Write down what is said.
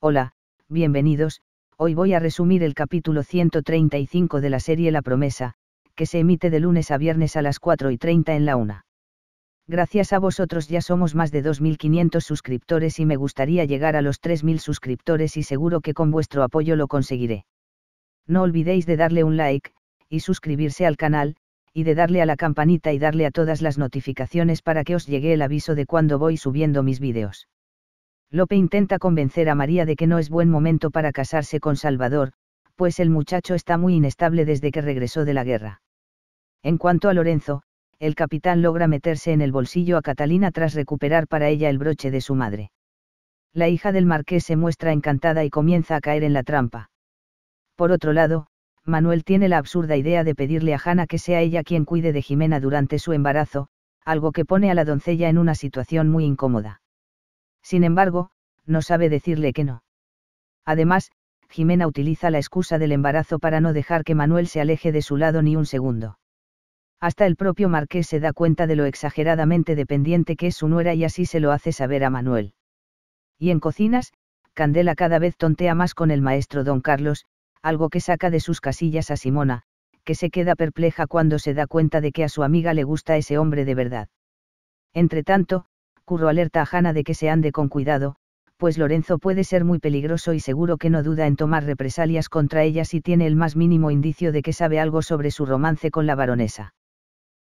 Hola, bienvenidos, hoy voy a resumir el capítulo 135 de la serie La Promesa, que se emite de lunes a viernes a las 4 y 30 en la 1. Gracias a vosotros ya somos más de 2.500 suscriptores y me gustaría llegar a los 3.000 suscriptores y seguro que con vuestro apoyo lo conseguiré. No olvidéis de darle un like, y suscribirse al canal, y de darle a la campanita y darle a todas las notificaciones para que os llegue el aviso de cuando voy subiendo mis vídeos. Lope intenta convencer a María de que no es buen momento para casarse con Salvador, pues el muchacho está muy inestable desde que regresó de la guerra. En cuanto a Lorenzo, el capitán logra meterse en el bolsillo a Catalina tras recuperar para ella el broche de su madre. La hija del marqués se muestra encantada y comienza a caer en la trampa. Por otro lado, Manuel tiene la absurda idea de pedirle a Hanna que sea ella quien cuide de Jimena durante su embarazo, algo que pone a la doncella en una situación muy incómoda. Sin embargo, no sabe decirle que no. Además, Jimena utiliza la excusa del embarazo para no dejar que Manuel se aleje de su lado ni un segundo. Hasta el propio marqués se da cuenta de lo exageradamente dependiente que es su nuera y así se lo hace saber a Manuel. Y en cocinas, Candela cada vez tontea más con el maestro don Carlos, algo que saca de sus casillas a Simona, que se queda perpleja cuando se da cuenta de que a su amiga le gusta ese hombre de verdad. Entretanto, Curro alerta a Hanna de que se ande con cuidado, pues Lorenzo puede ser muy peligroso y seguro que no duda en tomar represalias contra ella si tiene el más mínimo indicio de que sabe algo sobre su romance con la baronesa.